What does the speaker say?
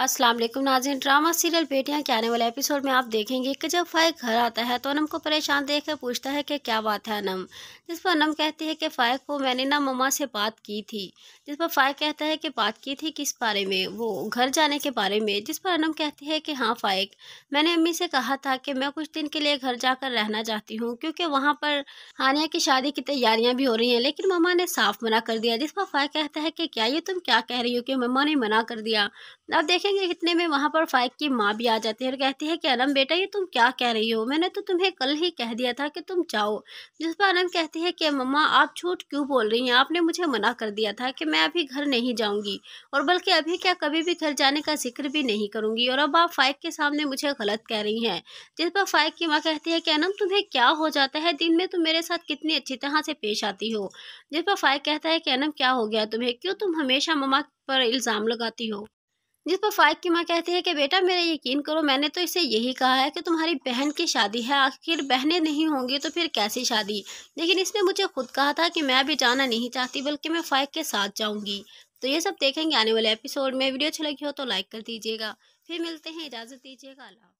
अस्सलाम वालेकुम नाजिन drama serial बेटियां के आने वाले एपिसोड में आप देखेंगे कि जब फाइक घर आता है तो अनम को परेशान देखकर पूछता है कि क्या बात है अनम जिस पर अनम कहती है कि फाइक को मैंने ना मम्मा से बात की थी जिस पर फाइक कहता है कि बात की थी किस बारे में वो घर जाने के बारे में जिस पर अनम कहती है कि हाँ फायक मैंने अम्मी से कहा था कि मैं कुछ दिन के लिए घर जाकर रहना चाहती हूँ क्योंकि वहाँ पर हानिया की शादी की तैयारियाँ भी हो रही हैं लेकिन ममा ने साफ मना कर दिया जिस पर फायक कहता है कि क्या ये तुम क्या कह रही हो कि ममा ने मना कर दिया अब देखें देखेंगे इतने में वहाँ पर फाइक की माँ भी आ जाती है और कहती है कि अनम बेटा ये तुम क्या कह रही हो मैंने तो तुम्हें कल ही कह दिया था कि तुम जाओ जिस पर अनम कहती है कि मम्मा आप झूठ क्यों बोल रही हैं आपने मुझे मना कर दिया था कि मैं अभी घर नहीं जाऊँगी और बल्कि अभी क्या कभी भी घर जाने का जिक्र भी नहीं करूँगी और अब आप फाइक के सामने मुझे गलत कह रही हैं जिस पर फाइक की माँ कहती है कि अनम तुम्हें क्या हो जाता है दिन में तुम मेरे साथ कितनी अच्छी तरह से पेश आती हो जिस पर फाइक कहता है कि अनम क्या हो गया तुम्हें क्यों तुम हमेशा मम्मा पर इल्ज़ाम लगाती हो जिस पर फाइक की माँ कहती है कि बेटा मेरा यकीन करो मैंने तो इसे यही कहा है कि तुम्हारी बहन की शादी है आखिर बहनें नहीं होंगी तो फिर कैसी शादी लेकिन इसने मुझे खुद कहा था कि मैं भी जाना नहीं चाहती बल्कि मैं फाइक के साथ जाऊँगी तो ये सब देखेंगे आने वाले एपिसोड में वीडियो अच्छी लगी हो तो लाइक कर दीजिएगा फिर मिलते हैं इजाज़त दीजिएगा अल्लाह